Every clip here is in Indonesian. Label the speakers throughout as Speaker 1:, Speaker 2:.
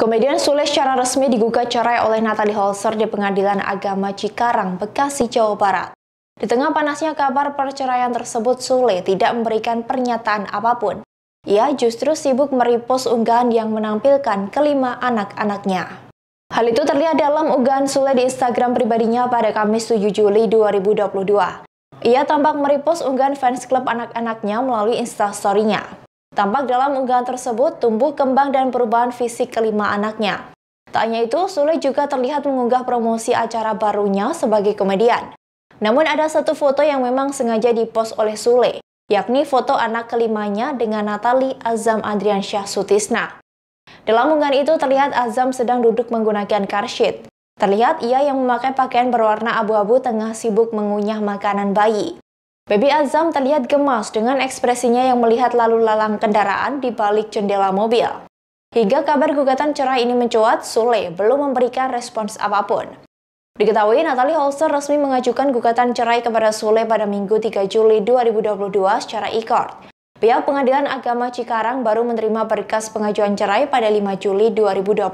Speaker 1: Komedian Sule secara resmi digugat cerai oleh Natalie Holzer di Pengadilan Agama Cikarang, Bekasi, Jawa Barat. Di tengah panasnya kabar perceraian tersebut, Sule tidak memberikan pernyataan apapun. Ia justru sibuk meripos unggahan yang menampilkan kelima anak-anaknya. Hal itu terlihat dalam unggahan Sule di Instagram pribadinya pada Kamis 7 Juli 2022. Ia tampak meripos unggahan fans klub anak-anaknya melalui instastorynya. Tampak dalam unggahan tersebut tumbuh kembang dan perubahan fisik kelima anaknya. Tak hanya itu, Sule juga terlihat mengunggah promosi acara barunya sebagai komedian. Namun ada satu foto yang memang sengaja dipost oleh Sule, yakni foto anak kelimanya dengan Natali Azam Adriansyah Sutisna. Dalam unggahan itu terlihat Azam sedang duduk menggunakan karshit. Terlihat ia yang memakai pakaian berwarna abu-abu tengah sibuk mengunyah makanan bayi. Baby Azam terlihat gemas dengan ekspresinya yang melihat lalu lalang kendaraan di balik jendela mobil. Hingga kabar gugatan cerai ini mencuat, Sule belum memberikan respons apapun. Diketahui, Natalie Holster resmi mengajukan gugatan cerai kepada Sule pada Minggu 3 Juli 2022 secara e-court. Pihak Pengadilan Agama Cikarang baru menerima berkas pengajuan cerai pada 5 Juli 2022.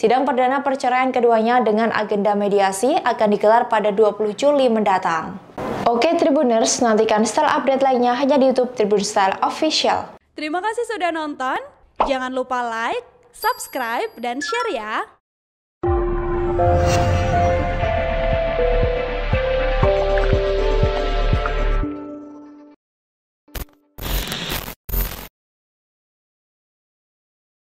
Speaker 1: Sidang perdana perceraian keduanya dengan agenda mediasi akan digelar pada 20 Juli mendatang. Oke Tribuners, nantikan style update lainnya hanya di YouTube Tribun Style Official.
Speaker 2: Terima kasih sudah nonton. Jangan lupa like, subscribe, dan share ya.